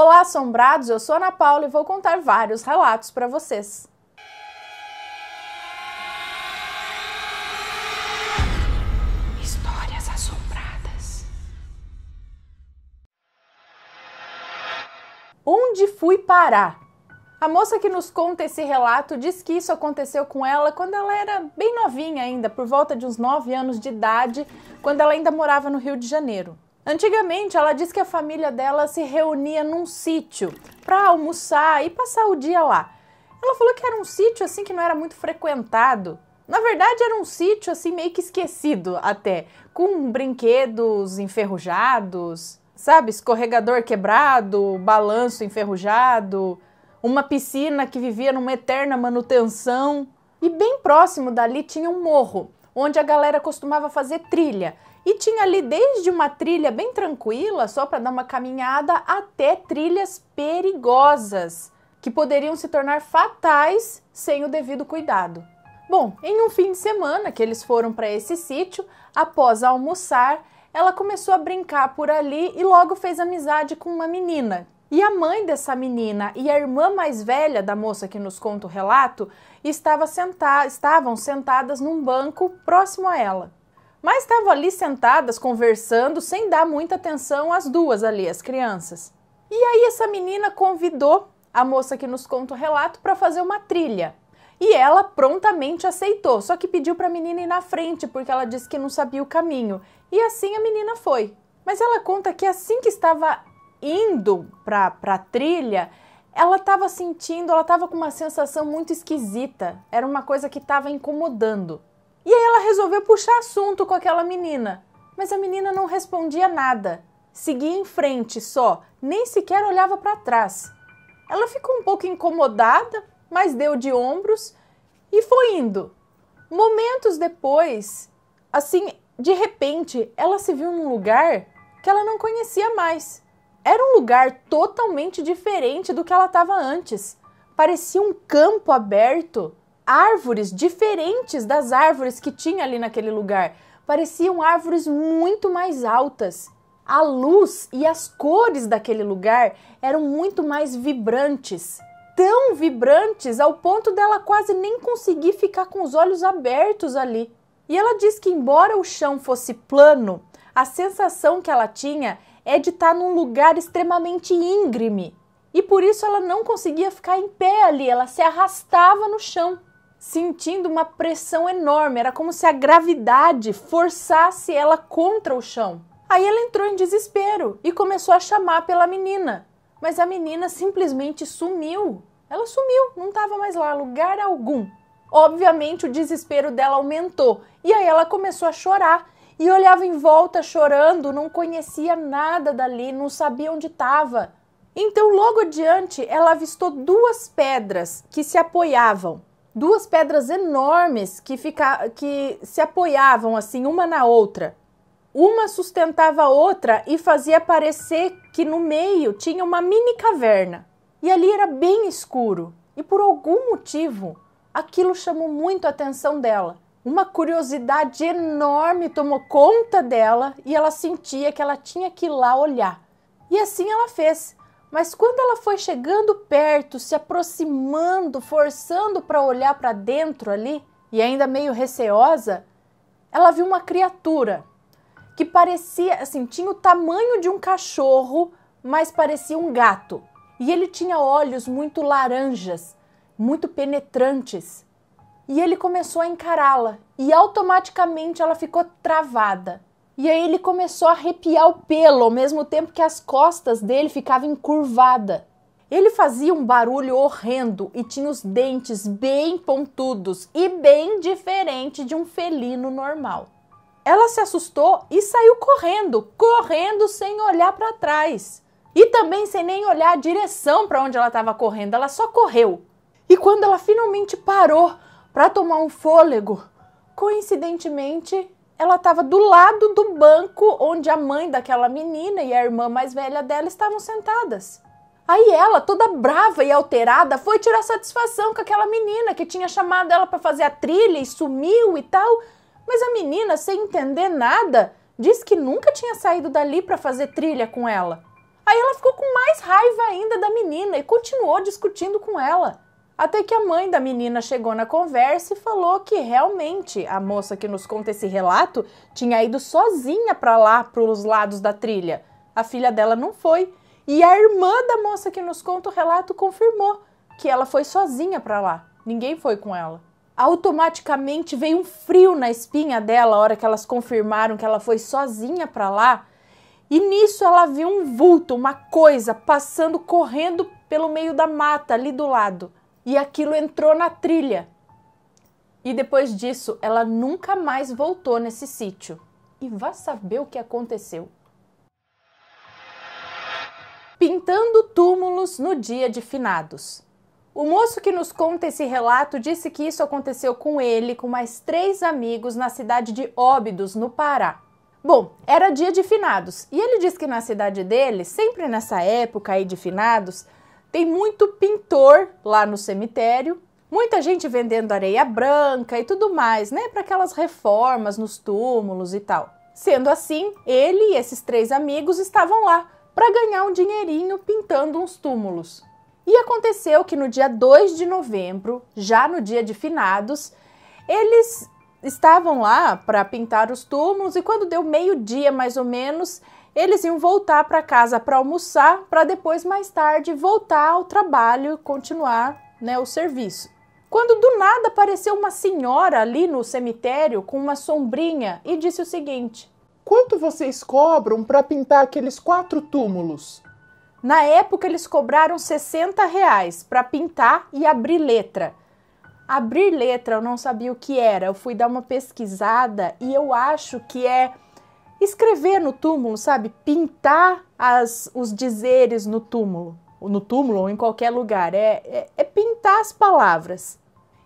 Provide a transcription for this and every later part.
Olá, assombrados! Eu sou Ana Paula e vou contar vários relatos para vocês. Histórias assombradas. Onde fui parar? A moça que nos conta esse relato diz que isso aconteceu com ela quando ela era bem novinha ainda, por volta de uns 9 anos de idade, quando ela ainda morava no Rio de Janeiro. Antigamente, ela diz que a família dela se reunia num sítio para almoçar e passar o dia lá. Ela falou que era um sítio assim que não era muito frequentado. Na verdade, era um sítio assim meio que esquecido até, com brinquedos enferrujados, sabe, escorregador quebrado, balanço enferrujado, uma piscina que vivia numa eterna manutenção. E bem próximo dali tinha um morro, onde a galera costumava fazer trilha. E tinha ali desde uma trilha bem tranquila, só para dar uma caminhada, até trilhas perigosas, que poderiam se tornar fatais sem o devido cuidado. Bom, em um fim de semana que eles foram para esse sítio, após almoçar, ela começou a brincar por ali e logo fez amizade com uma menina. E a mãe dessa menina e a irmã mais velha da moça que nos conta o relato estava senta estavam sentadas num banco próximo a ela mas estavam ali sentadas conversando sem dar muita atenção às duas ali, as crianças. E aí essa menina convidou a moça que nos conta o relato para fazer uma trilha. E ela prontamente aceitou, só que pediu para a menina ir na frente porque ela disse que não sabia o caminho. E assim a menina foi. Mas ela conta que assim que estava indo para a trilha, ela estava sentindo, ela estava com uma sensação muito esquisita. Era uma coisa que estava incomodando. E aí ela resolveu puxar assunto com aquela menina. Mas a menina não respondia nada. Seguia em frente só, nem sequer olhava para trás. Ela ficou um pouco incomodada, mas deu de ombros e foi indo. Momentos depois, assim, de repente, ela se viu num lugar que ela não conhecia mais. Era um lugar totalmente diferente do que ela estava antes. Parecia um campo aberto árvores diferentes das árvores que tinha ali naquele lugar. Pareciam árvores muito mais altas. A luz e as cores daquele lugar eram muito mais vibrantes. Tão vibrantes ao ponto dela quase nem conseguir ficar com os olhos abertos ali. E ela diz que, embora o chão fosse plano, a sensação que ela tinha é de estar tá num lugar extremamente íngreme. E por isso ela não conseguia ficar em pé ali, ela se arrastava no chão sentindo uma pressão enorme, era como se a gravidade forçasse ela contra o chão. Aí ela entrou em desespero e começou a chamar pela menina, mas a menina simplesmente sumiu. Ela sumiu, não estava mais lá, lugar algum. Obviamente o desespero dela aumentou e aí ela começou a chorar e olhava em volta chorando, não conhecia nada dali, não sabia onde estava. Então, logo adiante, ela avistou duas pedras que se apoiavam duas pedras enormes que, fica, que se apoiavam assim uma na outra. Uma sustentava a outra e fazia parecer que no meio tinha uma mini caverna. E ali era bem escuro. E por algum motivo, aquilo chamou muito a atenção dela. Uma curiosidade enorme tomou conta dela e ela sentia que ela tinha que ir lá olhar. E assim ela fez. Mas quando ela foi chegando perto, se aproximando, forçando para olhar para dentro ali, e ainda meio receosa, ela viu uma criatura que parecia, assim, tinha o tamanho de um cachorro, mas parecia um gato. E ele tinha olhos muito laranjas, muito penetrantes. E ele começou a encará-la, e automaticamente ela ficou travada. E aí ele começou a arrepiar o pelo, ao mesmo tempo que as costas dele ficavam encurvadas. Ele fazia um barulho horrendo e tinha os dentes bem pontudos e bem diferente de um felino normal. Ela se assustou e saiu correndo, correndo sem olhar para trás. E também sem nem olhar a direção para onde ela estava correndo, ela só correu. E quando ela finalmente parou para tomar um fôlego, coincidentemente, ela estava do lado do banco onde a mãe daquela menina e a irmã mais velha dela estavam sentadas. Aí ela, toda brava e alterada, foi tirar satisfação com aquela menina que tinha chamado ela para fazer a trilha e sumiu e tal. Mas a menina, sem entender nada, disse que nunca tinha saído dali para fazer trilha com ela. Aí ela ficou com mais raiva ainda da menina e continuou discutindo com ela. Até que a mãe da menina chegou na conversa e falou que realmente a moça que nos conta esse relato tinha ido sozinha para lá, para os lados da trilha. A filha dela não foi. E a irmã da moça que nos conta o relato confirmou que ela foi sozinha para lá. Ninguém foi com ela. Automaticamente veio um frio na espinha dela a hora que elas confirmaram que ela foi sozinha para lá. E nisso ela viu um vulto, uma coisa, passando correndo pelo meio da mata ali do lado e aquilo entrou na trilha. E depois disso, ela nunca mais voltou nesse sítio. E vá saber o que aconteceu. Pintando túmulos no dia de finados. O moço que nos conta esse relato disse que isso aconteceu com ele, com mais três amigos, na cidade de Óbidos, no Pará. Bom, era dia de finados e ele diz que na cidade dele, sempre nessa época aí de finados, tem muito pintor lá no cemitério, muita gente vendendo areia branca e tudo mais, né, para aquelas reformas nos túmulos e tal. Sendo assim, ele e esses três amigos estavam lá para ganhar um dinheirinho pintando uns túmulos. E aconteceu que no dia 2 de novembro, já no dia de finados, eles estavam lá para pintar os túmulos e quando deu meio-dia mais ou menos, eles iam voltar para casa para almoçar, para depois mais tarde voltar ao trabalho e continuar, né, o serviço. Quando do nada apareceu uma senhora ali no cemitério com uma sombrinha e disse o seguinte: Quanto vocês cobram para pintar aqueles quatro túmulos? Na época eles cobraram 60 reais para pintar e abrir letra. Abrir letra eu não sabia o que era, eu fui dar uma pesquisada e eu acho que é escrever no túmulo, sabe? Pintar as, os dizeres no túmulo, no túmulo ou em qualquer lugar. É, é, é pintar as palavras.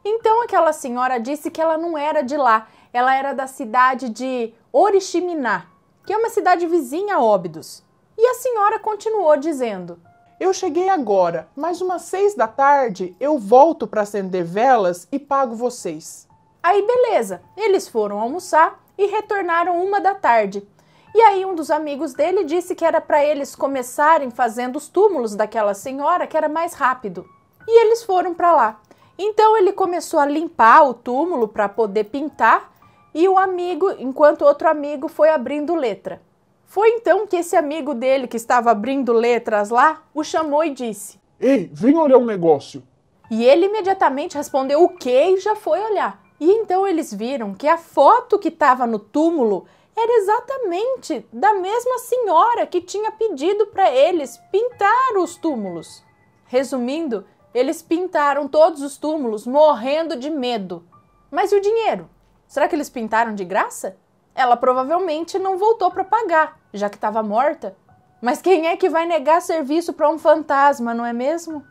Então aquela senhora disse que ela não era de lá, ela era da cidade de Oriximiná, que é uma cidade vizinha a Óbidos. E a senhora continuou dizendo: Eu cheguei agora, mas umas seis da tarde eu volto para acender velas e pago vocês. Aí beleza, eles foram almoçar e retornaram uma da tarde. E aí um dos amigos dele disse que era para eles começarem fazendo os túmulos daquela senhora, que era mais rápido. E eles foram para lá. Então ele começou a limpar o túmulo para poder pintar, e o amigo, enquanto outro amigo foi abrindo letra. Foi então que esse amigo dele que estava abrindo letras lá o chamou e disse: "Ei, vem olhar um negócio". E ele imediatamente respondeu o quê e já foi olhar. E então eles viram que a foto que estava no túmulo era exatamente da mesma senhora que tinha pedido para eles pintar os túmulos. Resumindo, eles pintaram todos os túmulos morrendo de medo. Mas e o dinheiro? Será que eles pintaram de graça? Ela provavelmente não voltou para pagar, já que estava morta. Mas quem é que vai negar serviço para um fantasma, não é mesmo?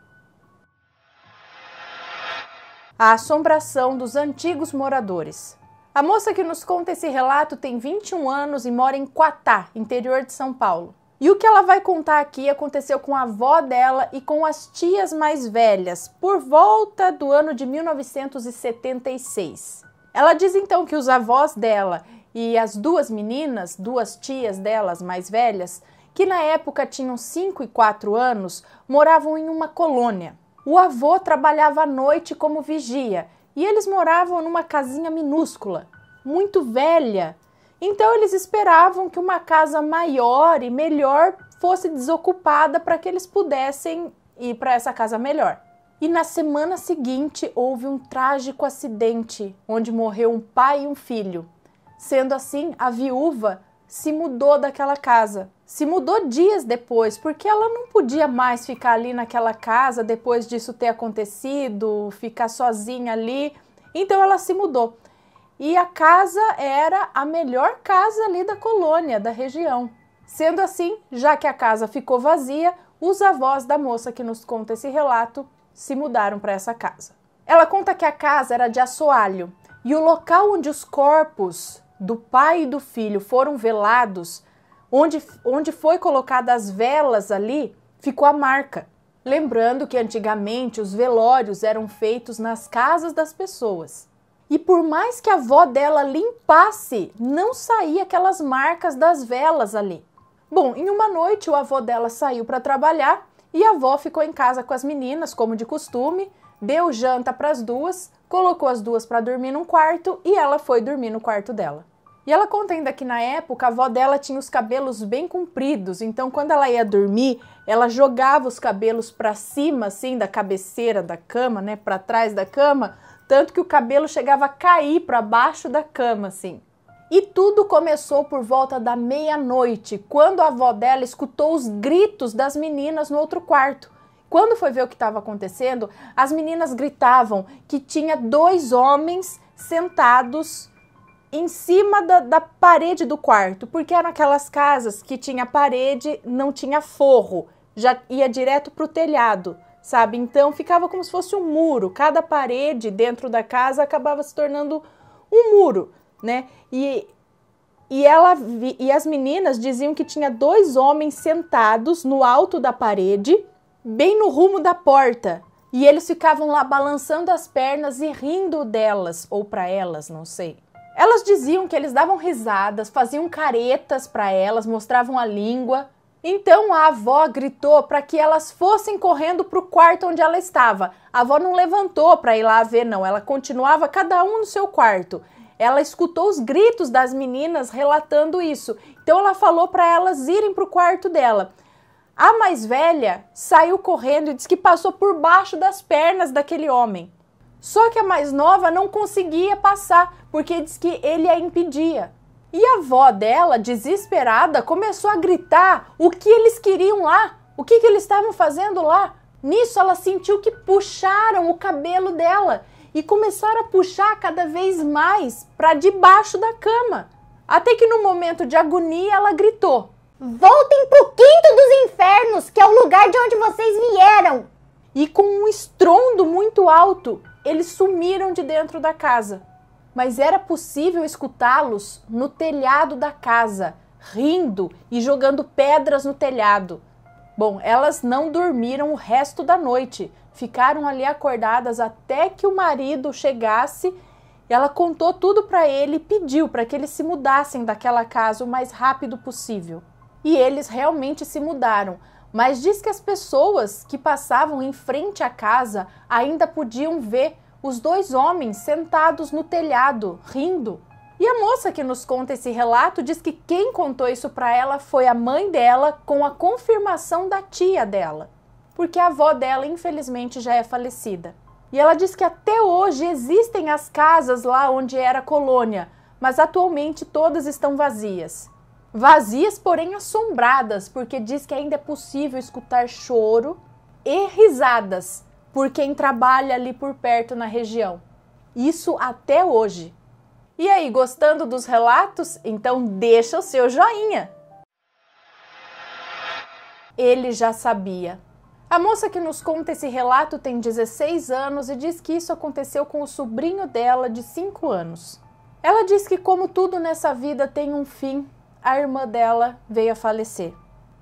a assombração dos antigos moradores. A moça que nos conta esse relato tem 21 anos e mora em Quatá, interior de São Paulo. E o que ela vai contar aqui aconteceu com a avó dela e com as tias mais velhas, por volta do ano de 1976. Ela diz então que os avós dela e as duas meninas, duas tias delas mais velhas, que na época tinham 5 e 4 anos, moravam em uma colônia. O avô trabalhava à noite como vigia e eles moravam numa casinha minúscula, muito velha. Então eles esperavam que uma casa maior e melhor fosse desocupada para que eles pudessem ir para essa casa melhor. E na semana seguinte houve um trágico acidente onde morreu um pai e um filho. Sendo assim, a viúva se mudou daquela casa. Se mudou dias depois, porque ela não podia mais ficar ali naquela casa depois disso ter acontecido, ficar sozinha ali. Então ela se mudou. E a casa era a melhor casa ali da colônia, da região. Sendo assim, já que a casa ficou vazia, os avós da moça que nos conta esse relato se mudaram para essa casa. Ela conta que a casa era de assoalho e o local onde os corpos do Pai e do Filho foram velados, onde, onde foi colocadas as velas ali, ficou a marca. Lembrando que antigamente os velórios eram feitos nas casas das pessoas. E por mais que a avó dela limpasse, não saía aquelas marcas das velas ali. Bom, em uma noite o avô dela saiu para trabalhar e a avó ficou em casa com as meninas, como de costume, deu janta para as duas, colocou as duas para dormir num quarto e ela foi dormir no quarto dela. E ela conta ainda que na época a avó dela tinha os cabelos bem compridos, então quando ela ia dormir, ela jogava os cabelos para cima assim da cabeceira da cama, né, para trás da cama, tanto que o cabelo chegava a cair para baixo da cama assim. E tudo começou por volta da meia-noite, quando a avó dela escutou os gritos das meninas no outro quarto. Quando foi ver o que estava acontecendo, as meninas gritavam que tinha dois homens sentados em cima da, da, parede do quarto, porque eram aquelas casas que tinha parede, não tinha forro, já ia direto para o telhado, sabe? Então ficava como se fosse um muro, cada parede dentro da casa acabava se tornando um muro, né? E, e, ela, e as meninas diziam que tinha dois homens sentados no alto da parede, bem no rumo da porta, e eles ficavam lá balançando as pernas e rindo delas, ou para elas, não sei. Elas diziam que eles davam risadas, faziam caretas para elas, mostravam a língua. Então a avó gritou para que elas fossem correndo para o quarto onde ela estava. A avó não levantou para ir lá ver, não. Ela continuava cada um no seu quarto. Ela escutou os gritos das meninas relatando isso. Então ela falou para elas irem para o quarto dela. A mais velha saiu correndo e disse que passou por baixo das pernas daquele homem. Só que a mais nova não conseguia passar, porque diz que ele a impedia. E a avó dela, desesperada, começou a gritar o que eles queriam lá, o que, que eles estavam fazendo lá. Nisso, ela sentiu que puxaram o cabelo dela e começaram a puxar cada vez mais para debaixo da cama. Até que, no momento de agonia, ela gritou: Voltem pro quinto dos infernos, que é o lugar de onde vocês vieram! E com um estrondo alto, eles sumiram de dentro da casa. Mas era possível escutá-los no telhado da casa, rindo e jogando pedras no telhado. Bom, elas não dormiram o resto da noite, ficaram ali acordadas até que o marido chegasse. Ela contou tudo para ele e pediu para que eles se mudassem daquela casa o mais rápido possível. E eles realmente se mudaram, mas diz que as pessoas que passavam em frente à casa ainda podiam ver os dois homens sentados no telhado, rindo. E a moça que nos conta esse relato diz que quem contou isso para ela foi a mãe dela com a confirmação da tia dela, porque a avó dela infelizmente já é falecida. E ela diz que até hoje existem as casas lá onde era colônia, mas atualmente todas estão vazias. Vazias, porém assombradas, porque diz que ainda é possível escutar choro e risadas por quem trabalha ali por perto na região. Isso até hoje. E aí, gostando dos relatos? Então deixa o seu joinha. Ele já sabia. A moça que nos conta esse relato tem 16 anos e diz que isso aconteceu com o sobrinho dela de 5 anos. Ela diz que, como tudo nessa vida tem um fim, a irmã dela veio a falecer,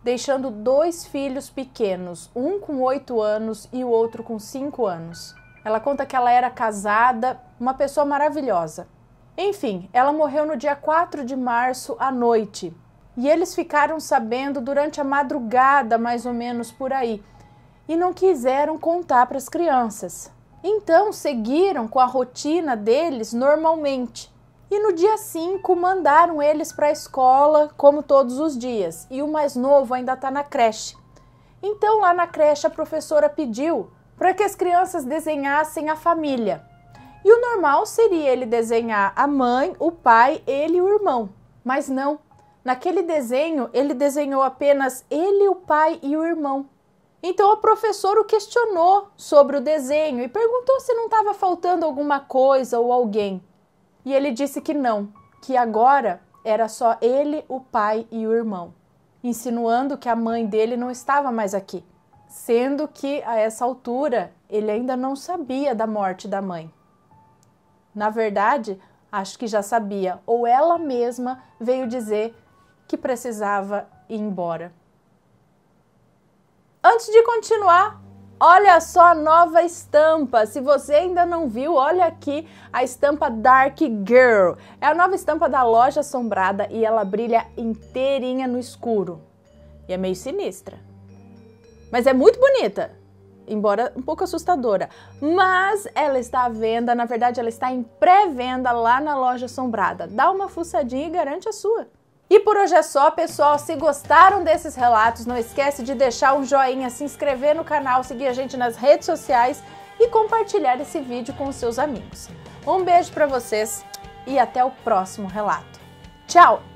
deixando dois filhos pequenos, um com oito anos e o outro com cinco anos. Ela conta que ela era casada, uma pessoa maravilhosa. Enfim, ela morreu no dia 4 de março à noite. E eles ficaram sabendo durante a madrugada, mais ou menos por aí, e não quiseram contar para as crianças. Então seguiram com a rotina deles normalmente, e no dia 5 mandaram eles para a escola, como todos os dias, e o mais novo ainda está na creche. Então, lá na creche, a professora pediu para que as crianças desenhassem a família. E o normal seria ele desenhar a mãe, o pai, ele e o irmão. Mas não. Naquele desenho, ele desenhou apenas ele, o pai e o irmão. Então a professora o questionou sobre o desenho e perguntou se não estava faltando alguma coisa ou alguém. E ele disse que não, que agora era só ele, o pai e o irmão, insinuando que a mãe dele não estava mais aqui, sendo que a essa altura ele ainda não sabia da morte da mãe. Na verdade, acho que já sabia, ou ela mesma veio dizer que precisava ir embora. Antes de continuar, Olha só a nova estampa. Se você ainda não viu, olha aqui a estampa Dark Girl. É a nova estampa da loja assombrada e ela brilha inteirinha no escuro. E é meio sinistra. Mas é muito bonita embora um pouco assustadora. Mas ela está à venda, na verdade, ela está em pré-venda lá na loja assombrada. Dá uma fuçadinha e garante a sua. E por hoje é só, pessoal. Se gostaram desses relatos, não esquece de deixar um joinha, se inscrever no canal, seguir a gente nas redes sociais e compartilhar esse vídeo com os seus amigos. Um beijo para vocês e até o próximo relato. Tchau!